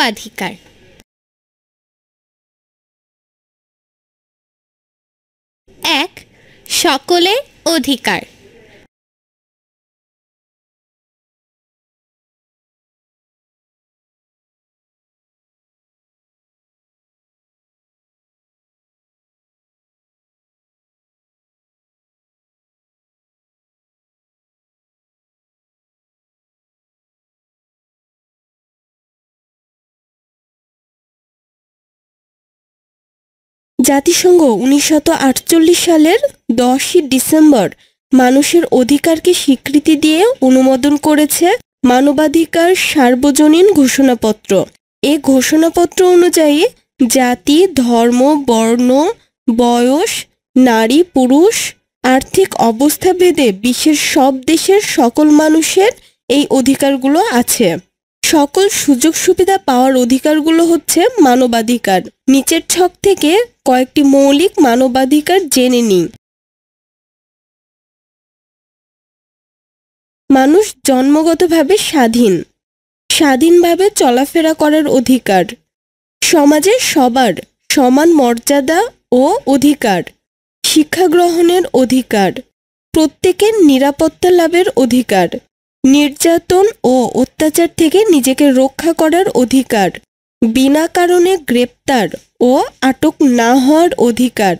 মানবাধিকার এক সকলের অধিকার জাতিসংঘ উনিশশো সালের দশই ডিসেম্বর মানুষের অধিকারকে স্বীকৃতি দিয়ে অনুমোদন করেছে মানবাধিকার সার্বজনীন ঘোষণাপত্র এ ঘোষণাপত্র অনুযায়ী জাতি ধর্ম বর্ণ বয়স নারী পুরুষ আর্থিক অবস্থা ভেদে বিশ্বের সব দেশের সকল মানুষের এই অধিকারগুলো আছে সকল সুযোগ সুবিধা পাওয়ার অধিকারগুলো হচ্ছে মানবাধিকার নিচের ছক থেকে কয়েকটি মৌলিক মানবাধিকার জেনে নিই মানুষ জন্মগতভাবে স্বাধীন স্বাধীনভাবে চলাফেরা করার অধিকার সমাজে সবার সমান মর্যাদা ও অধিকার শিক্ষা গ্রহণের অধিকার প্রত্যেকের নিরাপত্তা লাভের অধিকার নির্যাতন ও অত্যাচার থেকে নিজেকে রক্ষা করার অধিকার বিনা কারণে গ্রেপ্তার ও আটক না হওয়ার অধিকার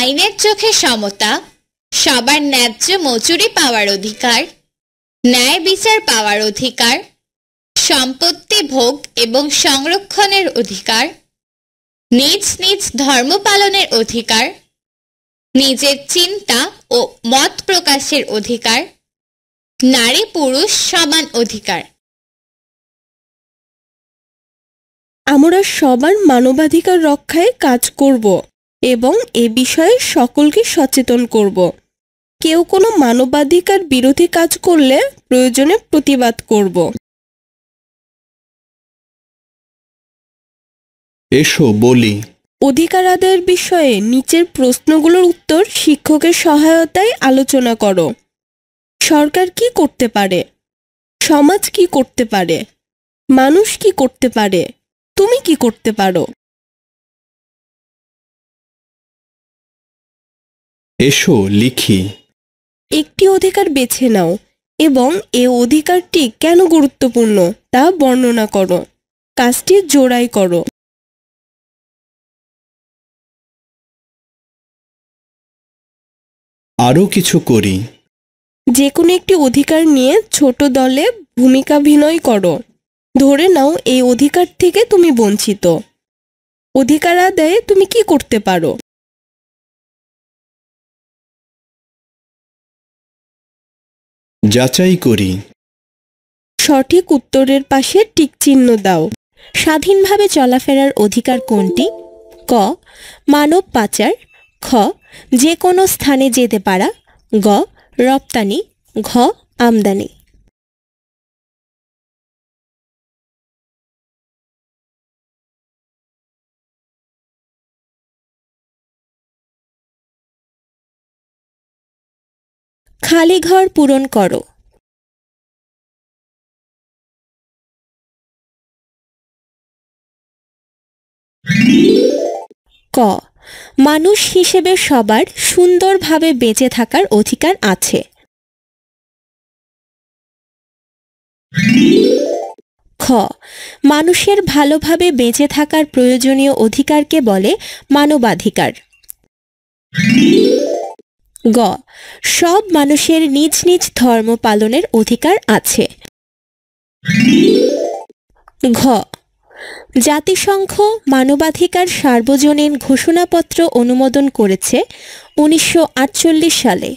আইনের চোখে সমতা সবার ন্যায্য মজুরি পাওয়ার অধিকার ন্যায় বিচার পাওয়ার অধিকার সম্পত্তি ভোগ এবং সংরক্ষণের অধিকার নিজ নিজ ধর্ম পালনের অধিকার নিজের চিন্তা ও মত প্রকাশের অধিকার নারী পুরুষ সমান অধিকার আমরা সবার মানবাধিকার রক্ষায় কাজ করব এবং এ বিষয়ে সকলকে সচেতন করব কেউ কোনো মানবাধিকার বিরোধী কাজ করলে প্রয়োজনে প্রতিবাদ করব এসো বলি অধিকার আদায়ের বিষয়ে নিচের প্রশ্নগুলোর উত্তর শিক্ষকের সহায়তায় আলোচনা করো সরকার কি করতে পারে সমাজ কি করতে পারে মানুষ কি করতে পারে তুমি কি করতে পারো এসো লিখি একটি অধিকার বেছে নাও এবং এ অধিকারটি কেন গুরুত্বপূর্ণ তা বর্ণনা করো কাজটি জোড়াই করো আরও কিছু করি যে কোনো একটি অধিকার নিয়ে ছোট দলে ভূমিকাভিনয় করো ধরে নাও এই অধিকার থেকে তুমি বঞ্চিত অধিকার আদায়ে তুমি কি করতে পারো যাচাই করি সঠিক উত্তরের পাশে টিক চিহ্ন দাও স্বাধীনভাবে চলাফেরার অধিকার কোনটি ক মানব পাচার খ যে কোনো স্থানে যেতে পারা গ রপ্তানি ঘ আমদানি খালি ঘর পূরণ করো ক মানুষ হিসেবে সবার সুন্দরভাবে বেঁচে থাকার অধিকার আছে খ মানুষের ভালোভাবে বেঁচে থাকার প্রয়োজনীয় অধিকারকে বলে মানবাধিকার গ সব মানুষের নিজ নিজ ধর্ম পালনের অধিকার আছে ঘ জাতিসংঘ মানবাধিকার সার্বজনীন ঘোষণাপত্র অনুমোদন করেছে উনিশশো সালে